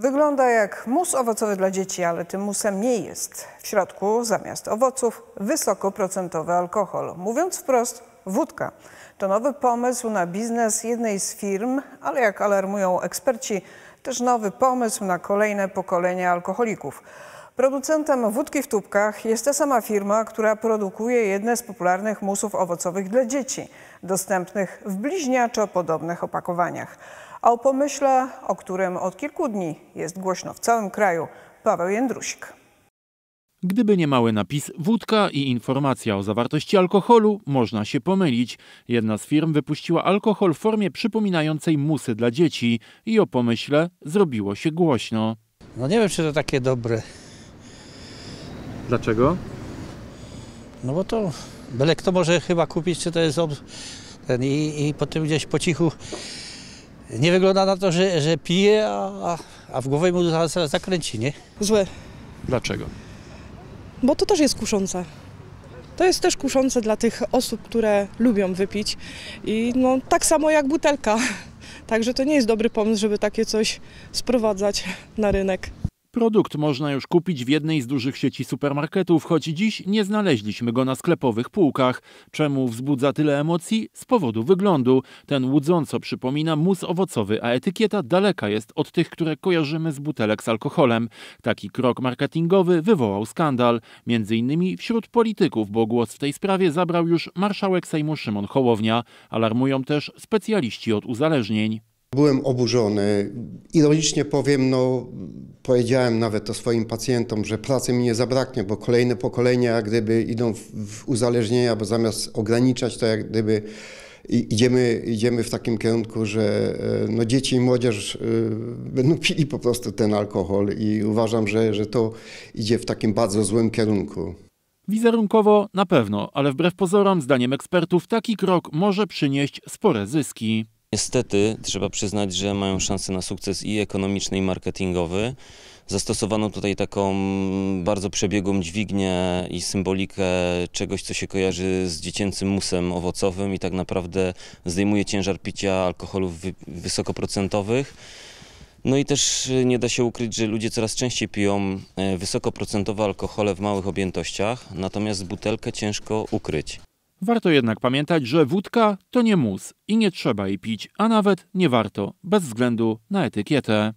Wygląda jak mus owocowy dla dzieci, ale tym musem nie jest. W środku zamiast owoców wysokoprocentowy alkohol. Mówiąc wprost, wódka. To nowy pomysł na biznes jednej z firm, ale jak alarmują eksperci, też nowy pomysł na kolejne pokolenia alkoholików. Producentem wódki w tubkach jest ta sama firma, która produkuje jedne z popularnych musów owocowych dla dzieci, dostępnych w bliźniaczo podobnych opakowaniach a o pomyśle, o którym od kilku dni jest głośno w całym kraju, Paweł Jędrusik. Gdyby nie mały napis wódka i informacja o zawartości alkoholu, można się pomylić. Jedna z firm wypuściła alkohol w formie przypominającej musy dla dzieci i o pomyśle zrobiło się głośno. No nie wiem, czy to takie dobre. Dlaczego? No bo to byle kto może chyba kupić, czy to jest ob... ten i, i potem gdzieś po cichu nie wygląda na to, że, że pije, a, a w głowie mu zakręci, nie? Złe. Dlaczego? Bo to też jest kuszące. To jest też kuszące dla tych osób, które lubią wypić. I no, tak samo jak butelka. Także to nie jest dobry pomysł, żeby takie coś sprowadzać na rynek. Produkt można już kupić w jednej z dużych sieci supermarketów, choć dziś nie znaleźliśmy go na sklepowych półkach. Czemu wzbudza tyle emocji? Z powodu wyglądu. Ten łudząco przypomina mus owocowy, a etykieta daleka jest od tych, które kojarzymy z butelek z alkoholem. Taki krok marketingowy wywołał skandal, między innymi wśród polityków, bo głos w tej sprawie zabrał już marszałek Sejmu Szymon Hołownia. Alarmują też specjaliści od uzależnień. Byłem oburzony. Ironicznie powiem, no, powiedziałem nawet to swoim pacjentom, że pracy mi nie zabraknie, bo kolejne pokolenia jak gdyby idą w, uzależnienia, bo zamiast ograniczać to jak gdyby idziemy, idziemy w takim kierunku, że e, no, dzieci i młodzież e, będą pili po prostu ten alkohol i uważam, że, że to idzie w takim bardzo złym kierunku. Wizerunkowo na pewno, ale wbrew pozorom, zdaniem ekspertów, taki krok może przynieść spore zyski. Niestety trzeba przyznać, że mają szansę na sukces i ekonomiczny, i marketingowy. Zastosowano tutaj taką bardzo przebiegłą dźwignię i symbolikę czegoś, co się kojarzy z dziecięcym musem owocowym i tak naprawdę zdejmuje ciężar picia alkoholów wy wysokoprocentowych. No i też nie da się ukryć, że ludzie coraz częściej piją e, wysokoprocentowe alkohole w małych objętościach, natomiast butelkę ciężko ukryć. Warto jednak pamiętać, że wódka to nie mus i nie trzeba jej pić, a nawet nie warto, bez względu na etykietę.